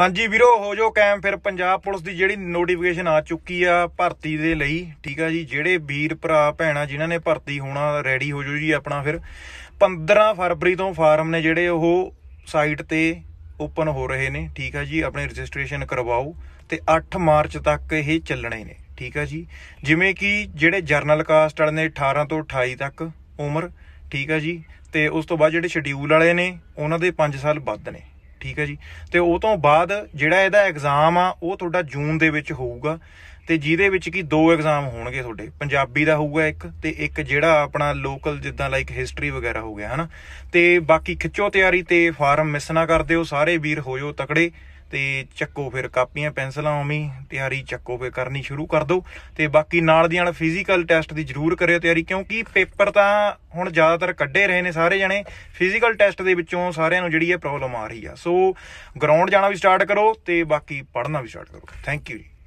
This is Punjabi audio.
ਹਾਂਜੀ ਵੀਰੋ ਹੋ ਜੋ ਕੈਮ ਫਿਰ ਪੰਜਾਬ ਪੁਲਿਸ ਦੀ ਜਿਹੜੀ ਨੋਟੀਫਿਕੇਸ਼ਨ ਆ ਚੁੱਕੀ ਆ ਭਰਤੀ ਦੇ ਲਈ ਠੀਕ ਆ ਜੀ ਜਿਹੜੇ ਵੀਰ ਭਰਾ ਭੈਣਾ ਜਿਨ੍ਹਾਂ ਨੇ ਭਰਤੀ ਹੋਣਾ ਰੈਡੀ ਹੋ ਜੋ ਜੀ ਆਪਣਾ ਫਿਰ 15 ਫਰਵਰੀ ਤੋਂ ਫਾਰਮ ਨੇ ਜਿਹੜੇ ਉਹ ਸਾਈਟ ਤੇ ਓਪਨ ਹੋ ਰਹੇ ਨੇ ਠੀਕ ਆ ਜੀ ਆਪਣੇ ਰਜਿਸਟ੍ਰੇਸ਼ਨ ਕਰਵਾਓ ਤੇ 8 ਮਾਰਚ ਤੱਕ ਇਹ ਚੱਲਣੇ ਨੇ ਠੀਕ ਆ ਜੀ ਜਿਵੇਂ ਕਿ ਜਿਹੜੇ ਜਰਨਲ ਕਾਸਟ ਵਾਲੇ ਨੇ 18 ਤੋਂ 28 ਤੱਕ ਉਮਰ ਠੀਕ ਆ ਜੀ ਤੇ ਉਸ ਤੋਂ ਬਾਅਦ ਜਿਹੜੇ ਸ਼ਡਿਊਲ ਵਾਲੇ ਨੇ ਉਹਨਾਂ ਦੇ 5 ਸਾਲ ਵੱਧ ਨੇ ਠੀਕ ਹੈ ਜੀ ਤੇ ਉਹ ਤੋਂ ਬਾਅਦ ਜਿਹੜਾ ਇਹਦਾ ਐਗਜ਼ਾਮ ਆ ਉਹ ਤੁਹਾਡਾ ਜੂਨ ਦੇ ਵਿੱਚ ਹੋਊਗਾ ਤੇ ਜਿਹਦੇ ਵਿੱਚ ਕੀ ਦੋ ਐਗਜ਼ਾਮ ਹੋਣਗੇ ਤੁਹਾਡੇ ਪੰਜਾਬੀ ਦਾ ਹੋਊਗਾ ਇੱਕ ਤੇ ਇੱਕ ਜਿਹੜਾ ਆਪਣਾ ਲੋਕਲ ਜਿੱਦਾਂ ਲਾਈਕ ਹਿਸਟਰੀ ਵਗੈਰਾ ਹੋ ਗਿਆ ਹਨਾ ਤੇ ਬਾਕੀ ਖਿੱਚੋ ਤਿਆਰੀ ਤੇ ਫਾਰਮ ਮਿਸ ਨਾ ਕਰਦੇ ਹੋ ਸਾਰੇ ਵੀਰ ਹੋਇਓ ਤਕੜੇ ਤੇ ਚੱਕੋ ਫਿਰ ਕਾਪੀਆਂ ਪੈਨਸਲਾਂ ਉਵੇਂ ਤਿਆਰੀ ਚੱਕੋ ਫੇ ਕਰਨੀ ਸ਼ੁਰੂ ਕਰ ਦਿਓ ਤੇ ਬਾਕੀ ਨਾਲ ਦੀ ਨਾਲ ਫਿਜ਼ੀਕਲ ਟੈਸਟ ਦੀ ਜ਼ਰੂਰ ਕਰਿਓ ਤਿਆਰੀ ਕਿਉਂਕਿ ਪੇਪਰ ਤਾਂ ਹੁਣ ਜ਼ਿਆਦਾਤਰ ਕੱਢੇ ਰਹੇ ਨੇ ਸਾਰੇ ਜਣੇ ਫਿਜ਼ੀਕਲ ਟੈਸਟ ਦੇ ਵਿੱਚੋਂ ਸਾਰਿਆਂ ਨੂੰ ਜਿਹੜੀ ਇਹ ਪ੍ਰੋਬਲਮ ਆ ਰਹੀ ਆ ਸੋ ਗਰਾਊਂਡ ਜਾਣਾ ਵੀ ਸਟਾਰਟ ਕਰੋ ਤੇ ਬਾਕੀ ਪੜ੍ਹਨਾ ਵੀ ਸਟਾਰਟ ਕਰੋ ਥੈਂਕ ਯੂ ਜੀ